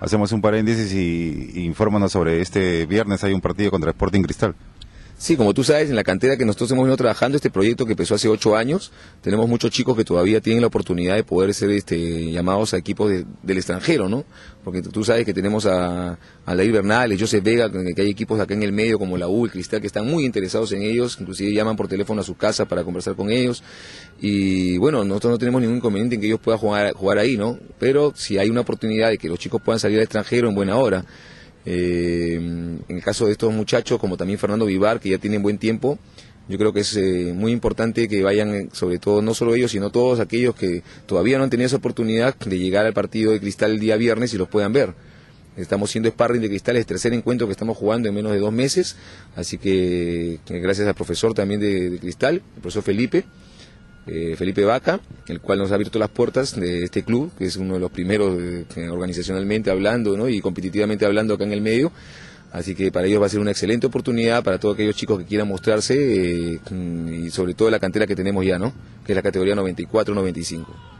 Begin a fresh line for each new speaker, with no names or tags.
Hacemos un paréntesis y, informanos sobre este viernes hay un partido contra Sporting
Cristal. Sí, como tú sabes, en la cantera que nosotros hemos venido trabajando, este proyecto que empezó hace ocho años, tenemos muchos chicos que todavía tienen la oportunidad de poder ser este, llamados a equipos del extranjero, ¿no? Porque tú sabes que tenemos a, a Lair Bernales, Joseph Vega, que hay equipos acá en el medio como la U, el Cristal, que están muy interesados en ellos, inclusive llaman por teléfono a su casa para conversar con ellos. Y bueno, nosotros no tenemos ningún inconveniente en que ellos puedan jugar, jugar ahí, ¿no? Pero si hay una oportunidad de que los chicos puedan salir al extranjero en buena hora, eh, en el caso de estos muchachos, como también Fernando Vivar, que ya tienen buen tiempo, yo creo que es eh, muy importante que vayan, eh, sobre todo, no solo ellos, sino todos aquellos que todavía no han tenido esa oportunidad de llegar al partido de Cristal el día viernes y los puedan ver. Estamos siendo sparring de Cristal, es el tercer encuentro que estamos jugando en menos de dos meses, así que gracias al profesor también de Cristal, el profesor Felipe, eh, Felipe Vaca, el cual nos ha abierto las puertas de este club, que es uno de los primeros eh, organizacionalmente hablando ¿no? y competitivamente hablando acá en el medio. Así que para ellos va a ser una excelente oportunidad para todos aquellos chicos que quieran mostrarse eh, y sobre todo la cantera que tenemos ya, ¿no? que es la categoría 94-95.